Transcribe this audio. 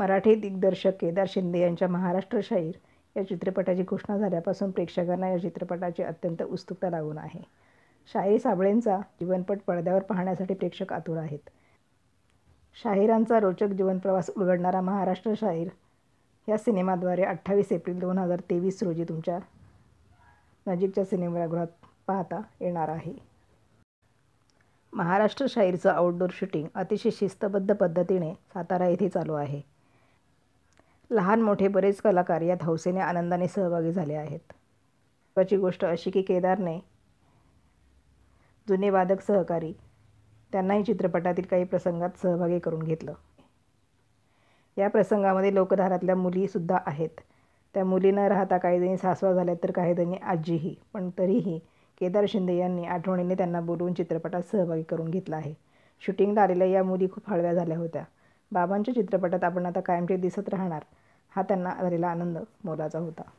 मराठी दिग्दर्शक केदार शिंदे यांच्या महाराष्ट्र शाहीर या चित्रपटाची घोषणा झाल्यापासून प्रेक्षकांना या चित्रपटाची अत्यंत उत्सुकता लागून आहे शाहीर साबळेंचा जीवनपट पडद्यावर पाहण्यासाठी प्रेक्षक आतुर आहेत शाहिरांचा रोचक जीवनप्रवास उलगडणारा महाराष्ट्र शाहीर या सिनेमाद्वारे अठ्ठावीस एप्रिल दोन हजार तेवीस रोजी तुमच्या नजीकच्या सिनेमागृहात पाहता येणार आहे महाराष्ट्र शाहीरचं आउटडोर शूटिंग अतिशय शिस्तबद्ध पद्धतीने सातारा येथे चालू आहे लहान मोठे बरेच कलाकार यात हौसेने आनंदाने सहभागी झाले आहेत महत्त्वाची गोष्ट अशी की केदारने जुने वादक सहकारी त्यांनाही चित्रपटातील काही प्रसंगात सहभागी करून घेतलं या प्रसंगामध्ये लोकधारातल्या मुलीसुद्धा आहेत त्या मुली न राहता काहीजणी सासवा झाल्यात तर काहीजणी आजीही पण तरीही केदार शिंदे यांनी आठवणीने त्यांना बोलवून चित्रपटात सहभागी करून घेतला आहे शूटिंगला आलेल्या या मुली खूप हळव्या झाल्या होत्या बाबांच्या चित्रपटात आपण आता कायमचे दिसत राहणार हा त्यांना झालेला आनंद मोलाचा होता